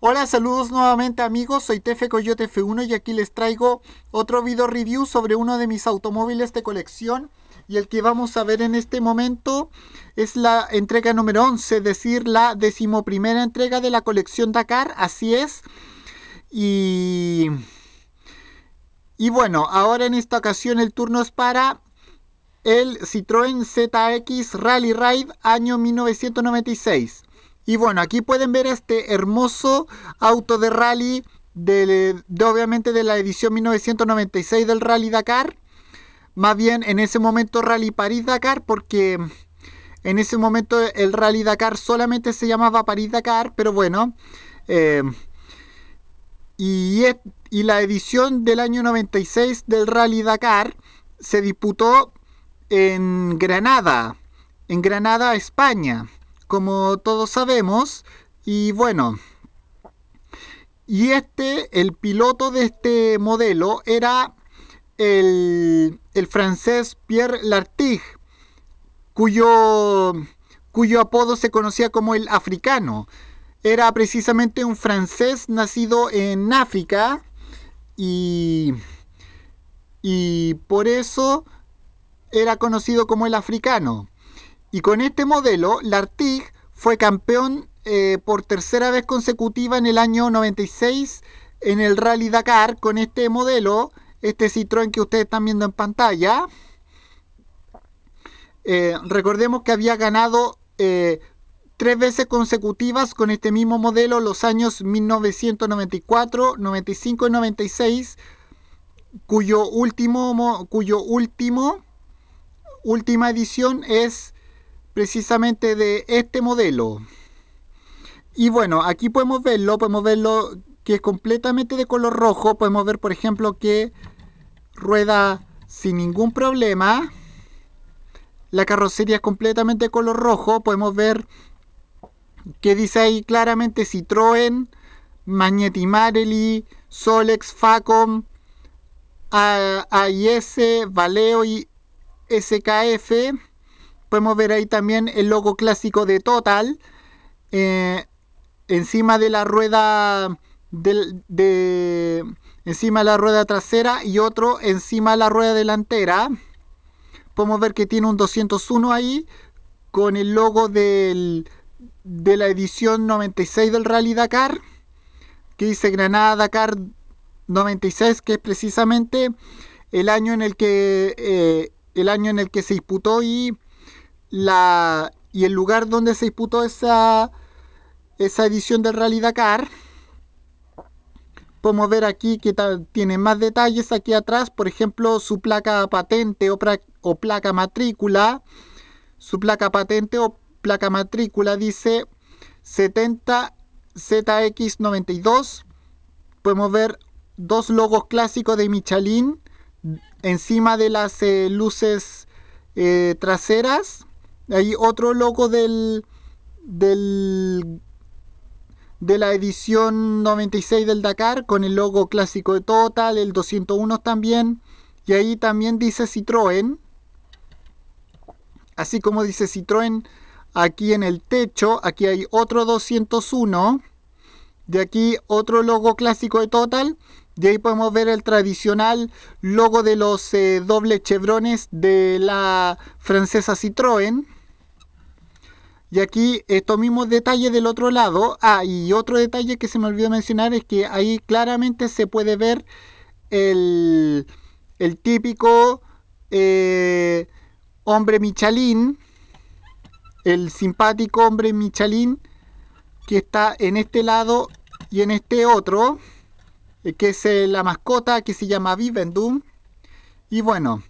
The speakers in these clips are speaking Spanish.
Hola, saludos nuevamente amigos, soy Tefe Coyote F1 y aquí les traigo otro video review sobre uno de mis automóviles de colección y el que vamos a ver en este momento es la entrega número 11, es decir, la decimoprimera entrega de la colección Dakar, así es. Y... Y bueno, ahora en esta ocasión el turno es para el Citroën ZX Rally Ride año 1996. Y bueno, aquí pueden ver este hermoso auto de rally, de, obviamente de la edición 1996 del Rally Dakar. Más bien en ese momento Rally París Dakar, porque en ese momento el Rally Dakar solamente se llamaba París Dakar, pero bueno. Eh, y, y la edición del año 96 del Rally Dakar se disputó en Granada, en Granada, España como todos sabemos. Y bueno, y este, el piloto de este modelo era el, francés Pierre Lartigue, cuyo, cuyo apodo se conocía como el africano. Era precisamente un francés nacido en África y, y por eso era conocido como el africano. Y con este modelo, Lartig fue campeón eh, por tercera vez consecutiva en el año 96 en el Rally Dakar con este modelo, este Citroën que ustedes están viendo en pantalla. Eh, recordemos que había ganado eh, tres veces consecutivas con este mismo modelo los años 1994, 95 y 96, cuyo último, cuyo último, última edición es precisamente de este modelo. Y bueno, aquí podemos verlo, podemos verlo que es completamente de color rojo. Podemos ver, por ejemplo, que rueda sin ningún problema. La carrocería es completamente de color rojo. Podemos ver que dice ahí claramente Citroën, Magneti Marelli, Solex, Facom, AIS, Valeo y SKF. Podemos ver ahí también el logo clásico de Total. Eh, encima de la rueda de, encima de la rueda trasera y otro encima de la rueda delantera podemos ver que tiene un 201 ahí con el logo del, de la edición 96 del Rally Dakar que dice Granada Dakar 96 que es precisamente el año en el que eh, el año en el que se disputó y la, y el lugar donde se disputó esa, esa edición del Rally Dakar. Podemos ver aquí que tiene más detalles aquí atrás, por ejemplo, su placa patente o, placa matrícula. Su placa patente o placa matrícula dice 70ZX92. Podemos ver dos logos clásicos de Michelin encima de las eh, luces eh, traseras. Hay otro logo del, de la edición 96 del Dakar con el logo clásico de Total, el 201 también. Y ahí también dice Citroën. Así como dice Citroën aquí en el techo, aquí hay otro 201. De aquí otro logo clásico de Total. Y ahí podemos ver el tradicional logo de los eh, dobles chevrones de la francesa Citroën. Y aquí estos mismos detalles del otro lado. Ah, y otro detalle que se me olvidó mencionar es que ahí claramente se puede ver el, típico eh, hombre Michalín, el simpático hombre Michalín que está en este lado y en este otro, eh, que es eh, la mascota que se llama Vivendum. Y bueno,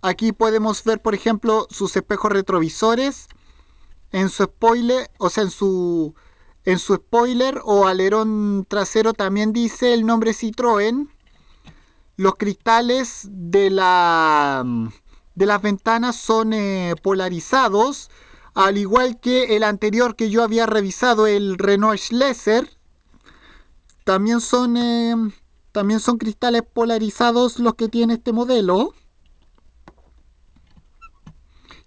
aquí podemos ver por ejemplo sus espejos retrovisores en su spoiler, o sea, en su en su spoiler o alerón trasero también dice el nombre Citroën. Los cristales de la de las ventanas son eh, polarizados, al igual que el anterior que yo había revisado, el Renault Schleser. También son eh, también son cristales polarizados los que tiene este modelo.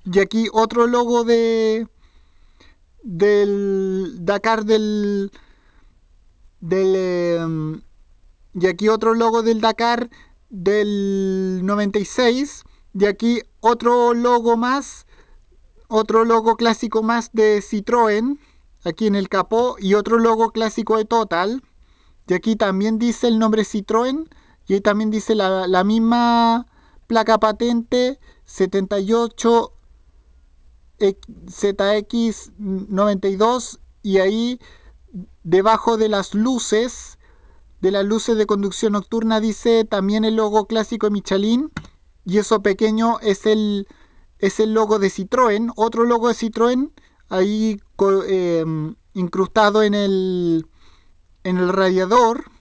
Y aquí otro logo de, del Dakar del... del em, y aquí otro logo del Dakar del 96. Y aquí otro logo más, otro logo clásico más de Citroën, aquí en el capó, y otro logo clásico de Total. Y aquí también dice el nombre Citroën, y ahí también dice la, la misma placa patente 78 ZX92 y ahí debajo de las luces, de las luces de conducción nocturna dice también el logo clásico de Michelin y eso pequeño es el, es el logo de Citroën, otro logo de Citroën ahí em, incrustado en el, en el radiador.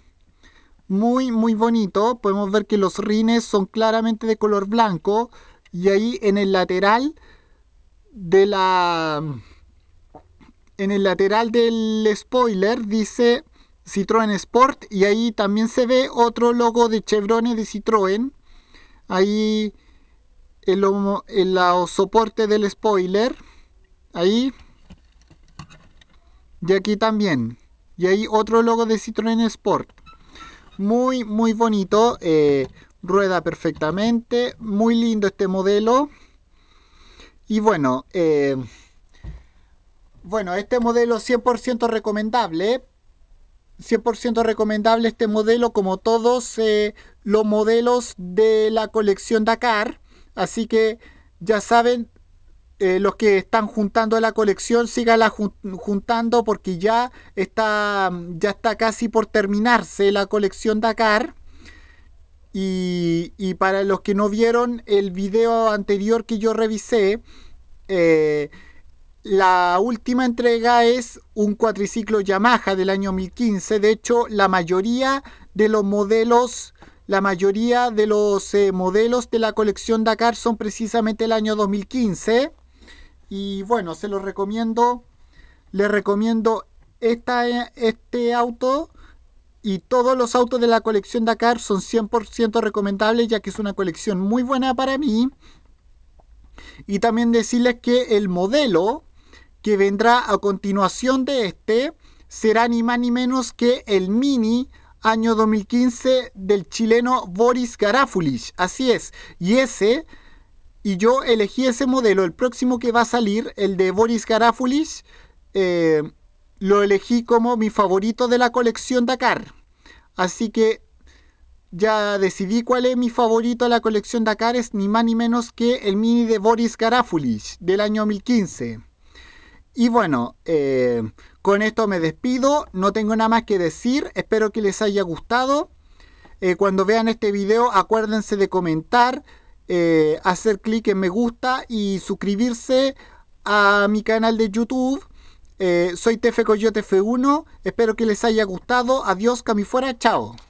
Muy, muy bonito. Podemos ver que los rines son claramente de color blanco. Y ahí en el lateral de la en el lateral del spoiler dice Citroën Sport y ahí también se ve otro logo de Chevrones de Citroën. Ahí el, el, soporte del spoiler. Ahí. Y aquí también. Y ahí otro logo de Citroën Sport. Muy, muy bonito. Eh, rueda perfectamente. Muy lindo este modelo. Y bueno, eh, bueno, este modelo 100% recomendable. 100% recomendable este modelo como todos eh, los modelos de la colección Dakar. Así que ya saben, eh, los que están juntando la colección, síganla juntando porque ya está, ya está casi por terminarse la colección Dakar. Y, para los que no vieron el video anterior que yo revisé, eh, la última entrega es un cuatriciclo Yamaha del año 2015. De hecho, la mayoría de los modelos, la mayoría de los eh, modelos de la colección Dakar son precisamente el año 2015. Y bueno, se los recomiendo. Les recomiendo esta, este auto y todos los autos de la colección Dakar son 100% recomendables ya que es una colección muy buena para mí. Y también decirles que el modelo que vendrá a continuación de este será ni más ni menos que el Mini año 2015 del chileno Boris Garafulis Así es. Y ese, y yo elegí ese modelo. El próximo que va a salir, el de Boris Garafulis eh, lo elegí como mi favorito de la colección Dakar. Así que ya decidí cuál es mi favorito de la colección Dakar, es ni más ni menos que el mini de Boris Garafulich del año 2015. Y bueno, eh, con esto me despido, no tengo nada más que decir, espero que les haya gustado. Eh, cuando vean este video acuérdense de comentar, eh, hacer clic en me gusta y suscribirse a mi canal de YouTube eh, soy TF Coyote F1. Espero que les haya gustado. Adiós, Camifuera. Chao.